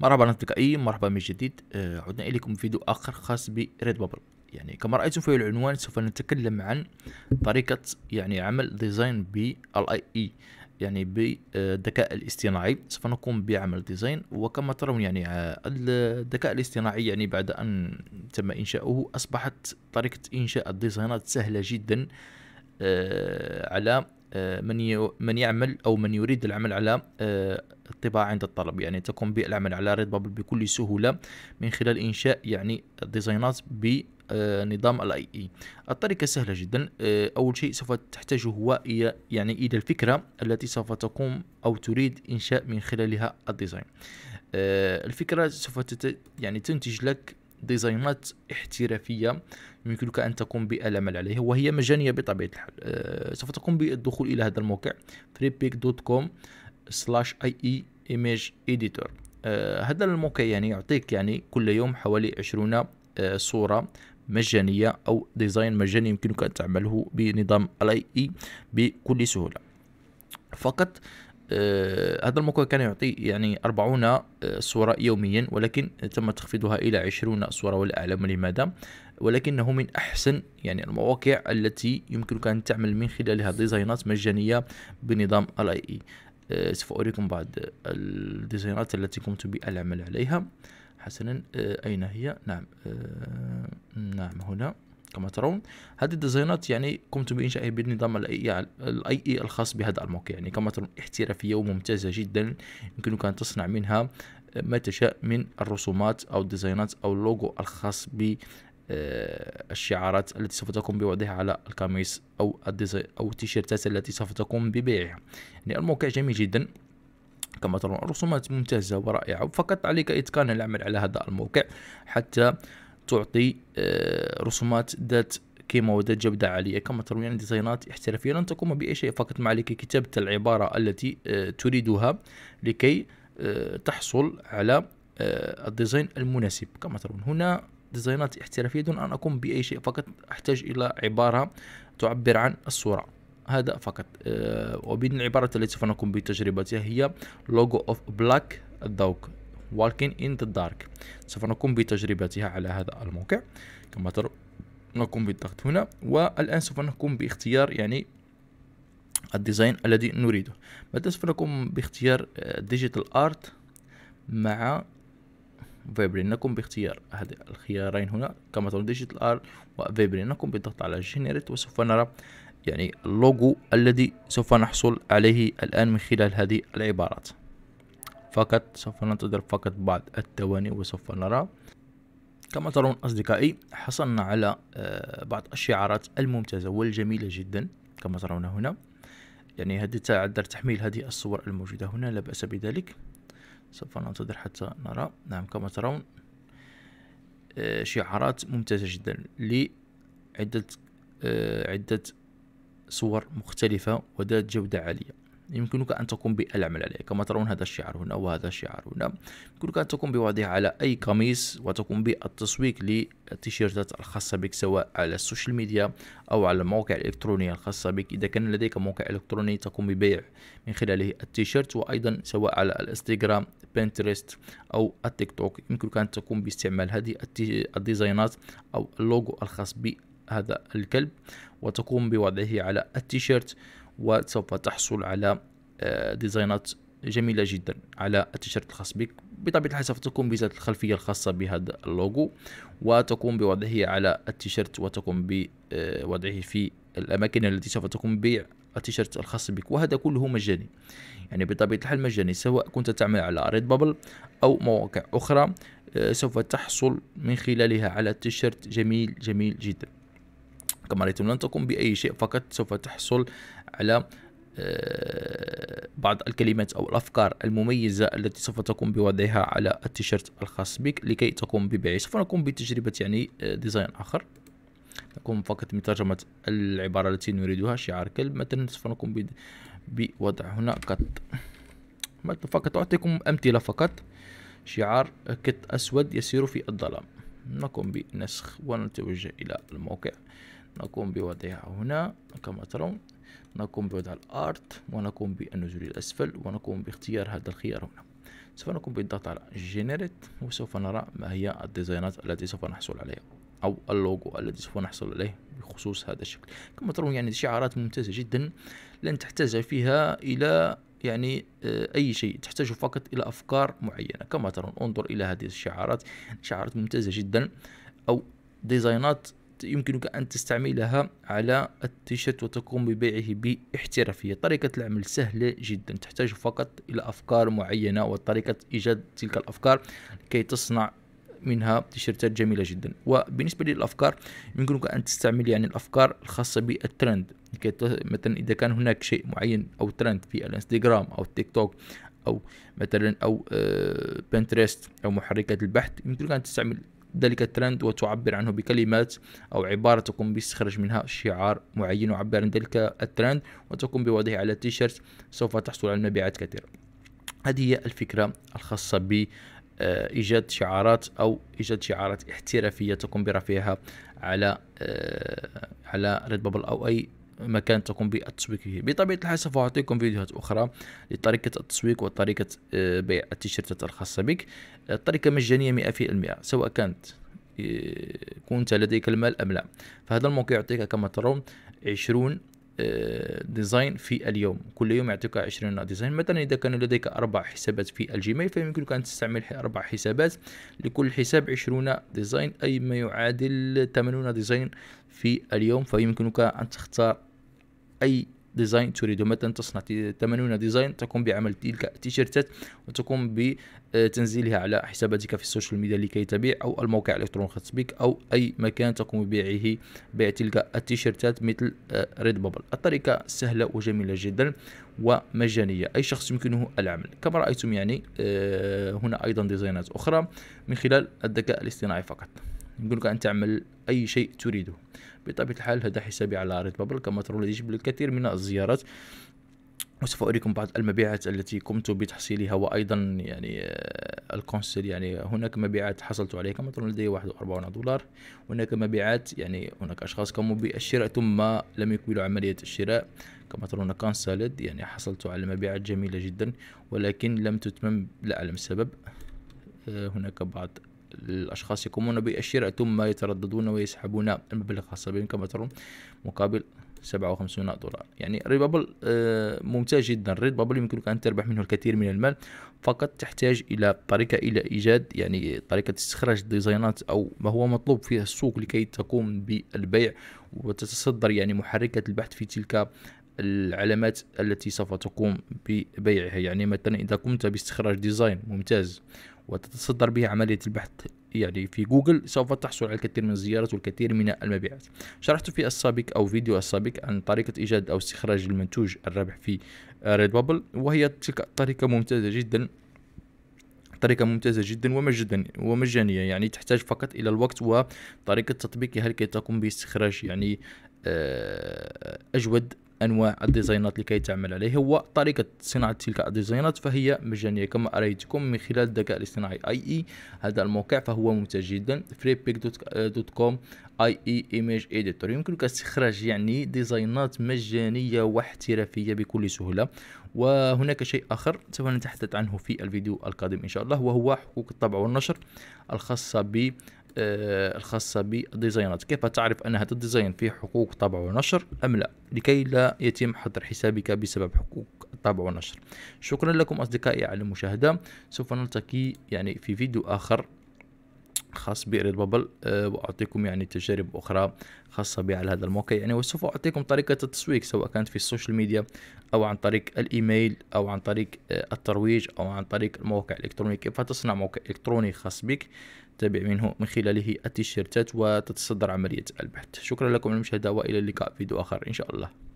مرحبا أصدقائي مرحبا من جديد آه عدنا إليكم فيديو آخر خاص بريد بابل يعني كما رأيتم في العنوان سوف نتكلم عن طريقة يعني عمل ديزاين بالاي اي يعني بالذكاء الاصطناعي سوف نقوم بعمل ديزاين وكما ترون يعني آه، الذكاء الاصطناعي يعني بعد أن تم إنشاؤه أصبحت طريقة إنشاء الديزاينات سهلة جدا آه على آه، من من يعمل او من يريد العمل على آه، الطباعه عند الطلب يعني تقوم بالعمل على ريد بابل بكل سهوله من خلال انشاء يعني ديزاينات بنظام آه، الاي اي الطريقه سهله جدا اول شيء سوف تحتاج هو يعني الى الفكره التي سوف تقوم او تريد انشاء من خلالها الديزاين الفكره سوف يعني تنتج لك ديزاينات احترافية يمكنك أن تقوم بالعمل عليها وهي مجانية بطبيعة الحال أه سوف تقوم بالدخول إلى هذا الموقع freepik.com سلاش اي اي ايميج اديتور هذا الموقع يعني يعطيك يعني كل يوم حوالي 20 أه صورة مجانية أو ديزاين مجاني يمكنك أن تعمله بنظام الاي اي e بكل سهولة فقط آه هذا الموقع كان يعطي يعني 40 آه صورة يوميا ولكن تم تخفيضها إلى 20 صورة ولا أعلم لماذا ولكنه من أحسن يعني المواقع التي يمكنك أن تعمل من خلالها ديزاينات مجانية بنظام الاي اي آه سوف أريكم بعض الديزاينات التي قمت بالعمل عليها حسنا آه، أين هي نعم آه، نعم هنا كما ترون هذه الديزاينات يعني قمت بإنشائها بالنظام يعني الاي اي الخاص بهذا الموقع يعني كما ترون احترافية وممتازة جدا يمكنك أن تصنع منها ما تشاء من الرسومات أو الديزاينات أو اللوجو الخاص ب آه، الشعارات التي سوف تقوم بوضعها على القميص او الديزاين او التيشيرتات التي سوف تقوم ببيعها يعني الموقع جميل جدا كما ترون الرسومات ممتازة ورائعة فقط عليك إتقان العمل على هذا الموقع حتى تعطي آه، رسومات ذات قيمة وذات جودة عالية كما ترون يعني ديزاينات احترافية لن تقوم بأي شيء فقط ما عليك كتابة العبارة التي آه، تريدها لكي آه، تحصل على الديزاين المناسب كما ترون هنا ديزاينات احترافية دون أن أقوم بأي شيء فقط أحتاج إلى عبارة تعبر عن الصورة هذا فقط وبين العبارة التي سوف نقوم بتجربتها هي لوجو اوف بلاك دوك Walking in the Dark سوف نقوم بتجربتها على هذا الموقع كما ترى نقوم بالضغط هنا والآن سوف نقوم باختيار يعني الديزاين الذي نريده بعد سوف نقوم باختيار ديجيتال آه، ارت مع فيبرين نقوم باختيار هذه الخيارين هنا كما ترون ديجيتال ارت وفيبرين نقوم بالضغط على Generate وسوف نرى يعني اللوجو الذي سوف نحصل عليه الآن من خلال هذه العبارات فقط سوف ننتظر فقط بعض الثواني وسوف نرى كما ترون أصدقائي حصلنا على آه، بعض الشعارات الممتازة والجميلة جدا كما ترون هنا يعني هذه تعذر تحميل هذه الصور الموجودة هنا لا بأس بذلك سوف ننتظر حتى نرى نعم كما ترون آه، شعارات ممتازة جدا لعدة آه، عدة صور مختلفة وذات جودة عالية يمكنك أن تقوم بالعمل عليه كما ترون هذا الشعار هنا وهذا الشعار هنا يمكنك أن تقوم بوضعه على أي قميص وتقوم بالتسويق للتيشيرتات الخاصة بك سواء على السوشيال ميديا أو على الموقع الإلكتروني الخاصة بك إذا كان لديك موقع إلكتروني تقوم ببيع من خلاله التيشيرت وأيضا سواء على الانستغرام بنترست أو التيك توك يمكنك أن تقوم باستعمال هذه الديزاينات أو اللوجو الخاص بهذا الكلب وتقوم بوضعه على التيشيرت وسوف تحصل على آه، ديزاينات جميلة جدا على التيشيرت الخاص بك بطبيعة الحال سوف تقوم بزيادة الخلفية الخاصة بهذا اللوجو وتقوم بوضعه على التيشيرت وتقوم بوضعه آه، في الأماكن التي سوف تقوم ببيع التيشيرت الخاص بك وهذا كله مجاني يعني بطبيعة الحال مجاني سواء كنت تعمل على ريد بابل أو مواقع أخرى آه، سوف تحصل من خلالها على تيشيرت جميل جميل جدا كما رأيتم لن تقوم بأي شيء فقط سوف تحصل على آه، بعض الكلمات أو الأفكار المميزة التي سوف تقوم بوضعها على التيشيرت الخاص بك لكي تقوم ببيعه سوف نقوم بتجربة يعني آه، ديزاين آخر نقوم فقط بترجمة العبارة التي نريدها شعار كلب مثلا سوف نقوم بوضع هنا قط فقط أعطيكم أمثلة فقط شعار قط أسود يسير في الظلام نقوم بنسخ ونتوجه إلى الموقع نقوم بوضعها هنا كما ترون نقوم بوضع الارت ونقوم بالنزول الاسفل ونقوم باختيار هذا الخيار هنا سوف نقوم بالضغط على جينيريت وسوف نرى ما هي الديزاينات التي سوف نحصل عليها او اللوجو الذي سوف نحصل عليه بخصوص هذا الشكل كما ترون يعني شعارات ممتازه جدا لن تحتاج فيها الى يعني آه، اي شيء تحتاج فقط الى افكار معينه كما ترون انظر الى هذه الشعارات شعارات ممتازه جدا او ديزاينات يمكنك أن تستعملها على التيشيرت وتقوم ببيعه باحترافية طريقة العمل سهلة جدا تحتاج فقط إلى أفكار معينة وطريقة إيجاد تلك الأفكار كي تصنع منها تيشيرتات جميلة جدا وبالنسبة للأفكار يمكنك أن تستعمل يعني الأفكار الخاصة بالترند لكي مثلا إذا كان هناك شيء معين أو ترند في الانستغرام أو التيك توك أو مثلا أو بنترست آه، أو محركات البحث يمكنك أن تستعمل ذلك الترند وتعبر عنه بكلمات أو عبارة تقوم باستخراج منها شعار معين يعبر عن ذلك الترند وتقوم بوضعه على التيشيرت سوف تحصل على مبيعات كثيرة هذه هي الفكرة الخاصة ب آه، ايجاد شعارات او ايجاد شعارات احترافيه تقوم برفعها على آه، على ريد بابل او اي مكان تقوم بالتسويق فيه بطبيعة الحال سوف أعطيكم فيديوهات أخرى لطريقة التسويق وطريقة آه، بيع التيشيرتات الخاصة بك الطريقة مجانية 100% سواء كانت آه، كنت لديك المال أم لا فهذا الموقع يعطيك كما ترون 20 آه، ديزاين في اليوم كل يوم يعطيك 20 ديزاين مثلا اذا كان لديك اربع حسابات في الجيميل فيمكنك ان تستعمل اربع حسابات لكل حساب 20 ديزاين اي ما يعادل 80 ديزاين في اليوم فيمكنك ان تختار أي ديزاين تريده مثلا تصنع 80 ديزاين تقوم بعمل تلك التيشيرتات وتقوم بتنزيلها على حساباتك في السوشيال ميديا لكي تبيع او الموقع الالكتروني الخاص بك او اي مكان تقوم ببيعه بيع تلك التيشيرتات مثل ريد آه، بابل الطريقه سهله وجميله جدا ومجانيه اي شخص يمكنه العمل كما رايتم يعني آه، هنا ايضا ديزاينات اخرى من خلال الذكاء الاصطناعي فقط يقول لك أن تعمل أي شيء تريده بطبيعة الحال هذا حسابي على ريد بابل كما ترون يجب الكثير من الزيارات وسوف أريكم بعض المبيعات التي قمت بتحصيلها وأيضا يعني آه، الكونسل يعني هناك مبيعات حصلت عليها كما ترون لدي 41 دولار هناك مبيعات يعني هناك أشخاص قاموا بالشراء ثم لم يكملوا عملية الشراء كما ترون كانسلد يعني حصلت على مبيعات جميلة جدا ولكن لم تتمم لا أعلم السبب آه، هناك بعض الأشخاص يقومون بالشراء ثم يترددون ويسحبون المبلغ الخاص بهم كما ترون مقابل 57 دولار يعني ريد بابل آه، ممتاز جدا ريد بابل يمكنك أن تربح منه الكثير من المال فقط تحتاج إلى طريقة إلى إيجاد يعني طريقة استخراج الديزاينات أو ما هو مطلوب في السوق لكي تقوم بالبيع وتتصدر يعني محركات البحث في تلك العلامات التي سوف تقوم ببيعها يعني مثلا إذا قمت باستخراج ديزاين ممتاز وتتصدر بها عملية البحث يعني في جوجل سوف تحصل على الكثير من الزيارات والكثير من المبيعات شرحت في السابق أو فيديو السابق عن طريقة إيجاد أو استخراج المنتوج الرابح في ريد بابل وهي تلك طريقة ممتازة جدا طريقة ممتازة جدا ومجدا ومجانية يعني تحتاج فقط إلى الوقت وطريقة تطبيقها لكي تقوم باستخراج يعني آه، أجود انواع الديزاينات لكي تعمل عليه هو طريقه صناعه تلك الديزاينات فهي مجانيه كما اريتكم من خلال الذكاء الاصطناعي اي اي هذا الموقع فهو ممتاز جدا freepik.com اي اي ايميج اديتور يمكنك استخراج يعني ديزاينات مجانيه واحترافيه بكل سهوله وهناك شيء اخر سوف نتحدث عنه في الفيديو القادم ان شاء الله وهو حقوق الطبع والنشر الخاصه ب آه، الخاصة بالديزاينات كيف تعرف أن هذا الديزاين فيه حقوق طبع ونشر أم لا لكي لا يتم حظر حسابك بسبب حقوق طبع ونشر شكرا لكم أصدقائي على المشاهدة سوف نلتقي يعني في فيديو آخر خاص بريد بابل أه واعطيكم يعني تجارب اخرى خاصه بي على هذا الموقع يعني وسوف اعطيكم طريقه التسويق سواء كانت في السوشيال ميديا او عن طريق الايميل او عن طريق آه، الترويج او عن طريق الموقع الالكتروني كيف تصنع موقع الكتروني خاص بك تابع منه من خلاله التيشيرتات وتتصدر عمليه البحث شكرا لكم المشاهده والى اللقاء في فيديو اخر ان شاء الله